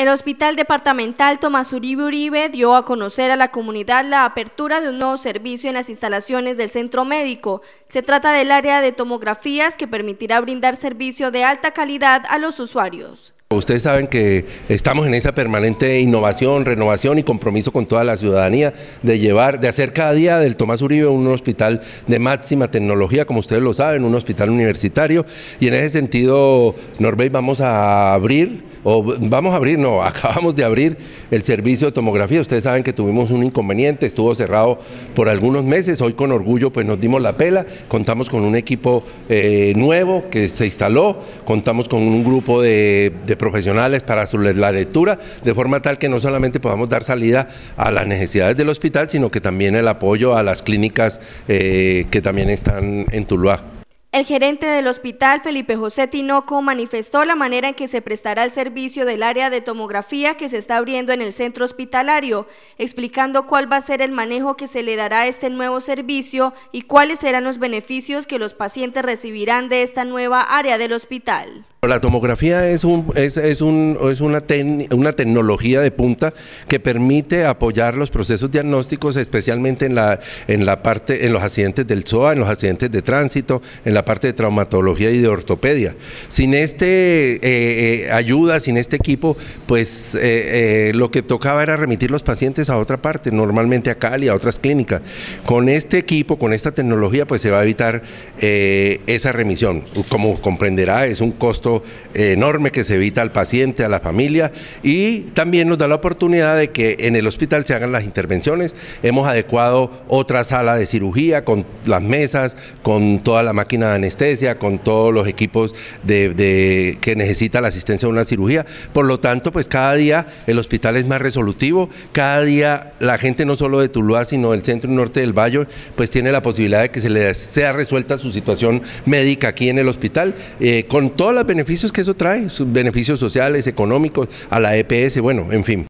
El Hospital Departamental Tomás Uribe Uribe dio a conocer a la comunidad la apertura de un nuevo servicio en las instalaciones del centro médico. Se trata del área de tomografías que permitirá brindar servicio de alta calidad a los usuarios. Ustedes saben que estamos en esa permanente innovación, renovación y compromiso con toda la ciudadanía de llevar, de hacer cada día del Tomás Uribe un hospital de máxima tecnología, como ustedes lo saben, un hospital universitario. Y en ese sentido, Norbey, vamos a abrir o vamos a abrir, no, acabamos de abrir el servicio de tomografía. Ustedes saben que tuvimos un inconveniente, estuvo cerrado por algunos meses. Hoy con orgullo pues nos dimos la pela, contamos con un equipo eh, nuevo que se instaló, contamos con un grupo de, profesionales para la lectura, de forma tal que no solamente podamos dar salida a las necesidades del hospital, sino que también el apoyo a las clínicas eh, que también están en Tuluá. El gerente del hospital, Felipe José Tinoco, manifestó la manera en que se prestará el servicio del área de tomografía que se está abriendo en el centro hospitalario, explicando cuál va a ser el manejo que se le dará a este nuevo servicio y cuáles serán los beneficios que los pacientes recibirán de esta nueva área del hospital. La tomografía es, una, tecnología de punta que permite apoyar los procesos diagnósticos, especialmente en los accidentes del SOA, en los accidentes de tránsito, en la parte de traumatología y de ortopedia. Sin este eh, eh, ayuda, sin este equipo, pues eh, lo que tocaba era remitir los pacientes a otra parte, normalmente a Cali, a otras clínicas. Con este equipo, con esta tecnología, pues se va a evitar esa remisión. Como comprenderá, es un costo eh, enorme que se evita al paciente, a la familia y también nos da la oportunidad de que en el hospital se hagan las intervenciones. Hemos adecuado otra sala de cirugía con las mesas, con toda la máquina de anestesia, con todos los equipos de, que necesita la asistencia de una cirugía. Por lo tanto, pues cada día el hospital es más resolutivo, cada día la gente no solo de Tuluá, sino del centro norte del Valle, pues tiene la posibilidad de que se le sea resuelta su situación médica aquí en el hospital, eh, con todas las beneficios que eso trae, sus beneficios sociales, económicos, a la EPS, bueno, en fin.